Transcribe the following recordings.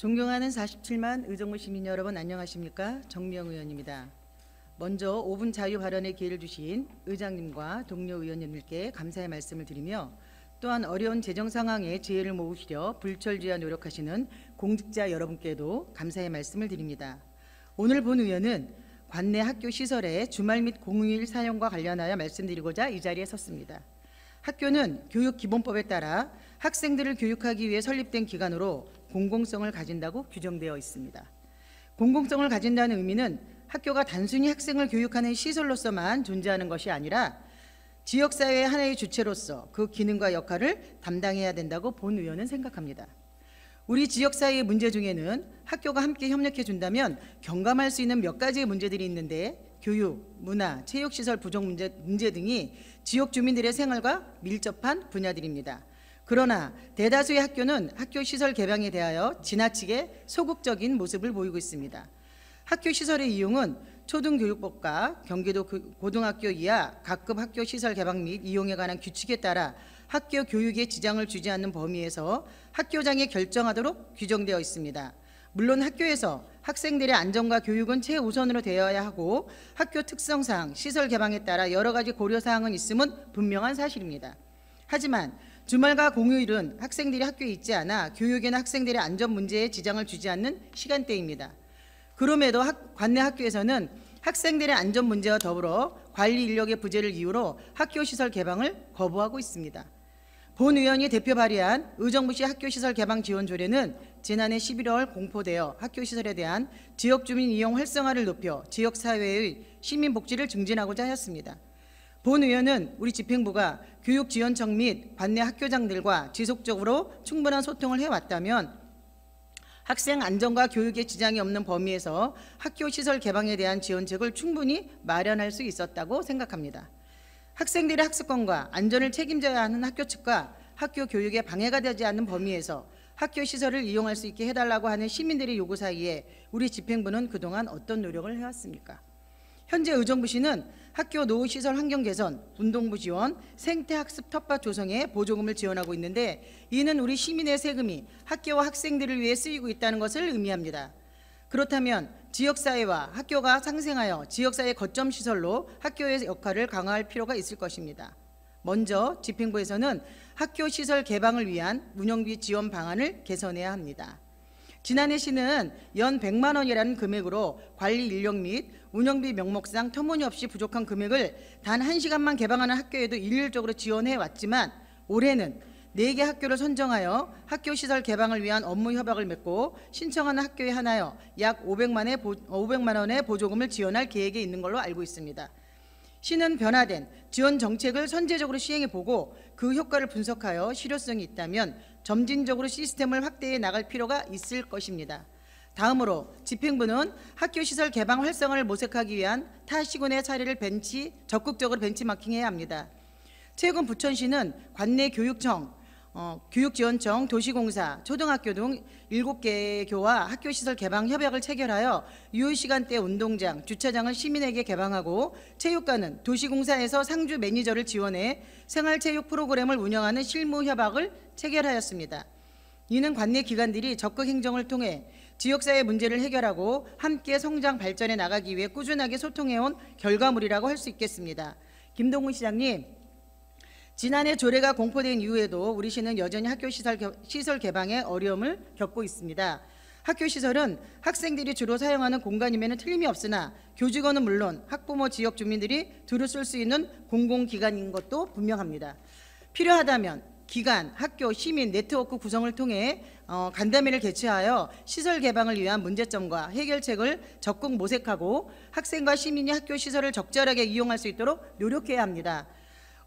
존경하는 47만 의정부 시민 여러분 안녕하십니까? 정미영 의원입니다. 먼저 5분 자유 발언의 기회를 주신 의장님과 동료 의원님들께 감사의 말씀을 드리며 또한 어려운 재정 상황에 지혜를 모으시려 불철주야 노력하시는 공직자 여러분께도 감사의 말씀을 드립니다. 오늘 본 의원은 관내 학교 시설의 주말 및 공휴일 사용과 관련하여 말씀드리고자 이 자리에 섰습니다. 학교는 교육기본법에 따라 학생들을 교육하기 위해 설립된 기관으로 공공성을 가진다고 규정되어 있습니다. 공공성을 가진다는 의미는 학교가 단순히 학생을 교육하는 시설로서만 존재하는 것이 아니라 지역사회의 하나의 주체로서 그 기능과 역할을 담당해야 된다고 본 의원은 생각합니다. 우리 지역사회의 문제 중에는 학교가 함께 협력해 준다면 경감할 수 있는 몇 가지의 문제들이 있는데 교육, 문화, 체육시설 부족 문제, 문제 등이 지역 주민들의 생활과 밀접한 분야들입니다. 그러나 대다수의 학교는 학교 시설 개방에 대하여 지나치게 소극적인 모습을 보이고 있습니다. 학교 시설의 이용은 초등교육법과 경기도 그 고등학교 이하 각급 학교 시설 개방 및 이용에 관한 규칙에 따라 학교 교육에 지장을 주지 않는 범위에서 학교장이 결정하도록 규정되어 있습니다. 물론 학교에서 학생들의 안전과 교육은 최우선으로 되어야 하고 학교 특성상 시설 개방에 따라 여러 가지 고려사항은 있음은 분명한 사실입니다. 하지만 주말과 공휴일은 학생들이 학교에 있지 않아 교육이나 학생들의 안전 문제에 지장을 주지 않는 시간대입니다. 그럼에도 학, 관내 학교에서는 학생들의 안전 문제와 더불어 관리 인력의 부재를 이유로 학교 시설 개방을 거부하고 있습니다. 본 의원이 대표 발의한 의정부시 학교시설 개방 지원 조례는 지난해 11월 공포되어 학교시설에 대한 지역주민 이용 활성화를 높여 지역사회의 시민복지를 증진하고자 하였습니다. 본 의원은 우리 집행부가 교육지원청 및 관내 학교장들과 지속적으로 충분한 소통을 해왔다면 학생 안전과 교육에 지장이 없는 범위에서 학교 시설 개방에 대한 지원책을 충분히 마련할 수 있었다고 생각합니다. 학생들의 학습권과 안전을 책임져야 하는 학교 측과 학교 교육에 방해가 되지 않는 범위에서 학교 시설을 이용할 수 있게 해달라고 하는 시민들의 요구 사이에 우리 집행부는 그동안 어떤 노력을 해왔습니까? 현재 의정부시는 학교 노후시설 환경 개선, 운동부 지원, 생태학습 텃밭 조성에 보조금을 지원하고 있는데 이는 우리 시민의 세금이 학교와 학생들을 위해 쓰이고 있다는 것을 의미합니다. 그렇다면 지역사회와 학교가 상생하여 지역사회 거점 시설로 학교의 역할을 강화할 필요가 있을 것입니다. 먼저 집행부에서는 학교 시설 개방을 위한 운영비 지원 방안을 개선해야 합니다. 지난해 시는 연 100만 원이라는 금액으로 관리 인력 및 운영비 명목상 터무니없이 부족한 금액을 단1시간만 개방하는 학교에도 일률적으로 지원해 왔지만 올해는 4개 학교를 선정하여 학교 시설 개방을 위한 업무 협약을 맺고 신청하는 학교에 한하여 약5 0 0만 보, 500만 어, 원의 보조금을 지원할 계획에 있는 걸로 알고 있습니다. 시는 변화된 지원 정책을 선제적으로 시행해 보고 그 효과를 분석하여 실효성이 있다면 점진적으로 시스템을 확대해 나갈 필요가 있을 것입니다. 다음으로 집행부는 학교 시설 개방 활성화를 모색하기 위한 타 시군의 사례를 벤치 적극적으로 벤치마킹해야 합니다. 최근 부천시는 관내 교육청, 어, 교육지원청, 도시공사, 초등학교 등 7개 교와 학교시설 개방 협약을 체결하여 유효시간대 운동장, 주차장을 시민에게 개방하고 체육관은 도시공사에서 상주 매니저를 지원해 생활체육 프로그램을 운영하는 실무협약을 체결하였습니다. 이는 관내 기관들이 적극 행정을 통해 지역사회 문제를 해결하고 함께 성장 발전해 나가기 위해 꾸준하게 소통해온 결과물이라고 할 수 있겠습니다. 김동훈 시장님 지난해 조례가 공포된 이후에도 우리 시는 여전히 학교 시설, 시설 개방에 어려움을 겪고 있습니다. 학교 시설은 학생들이 주로 사용하는 공간임에는 틀림이 없으나 교직원은 물론 학부모 지역 주민들이 두루 쓸 수 있는 공공기관인 것도 분명합니다. 필요하다면 기관, 학교, 시민 네트워크 구성을 통해 어, 간담회를 개최하여 시설 개방을 위한 문제점과 해결책을 적극 모색하고 학생과 시민이 학교 시설을 적절하게 이용할 수 있도록 노력해야 합니다.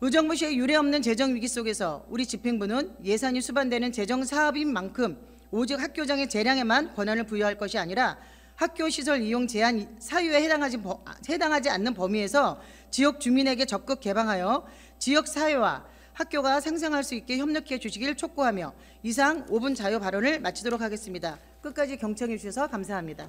의정부 시의 유례없는 재정 위기 속에서 우리 집행부는 예산이 수반되는 재정 사업인 만큼 오직 학교장의 재량에만 권한을 부여할 것이 아니라 학교 시설 이용 제한 사유에 해당하지, 해당하지 않는 범위에서 지역 주민에게 적극 개방하여 지역 사회와 학교가 상생할 수 있게 협력해 주시길 촉구하며 이상 5분 자유 발언을 마치도록 하겠습니다. 끝까지 경청해 주셔서 감사합니다.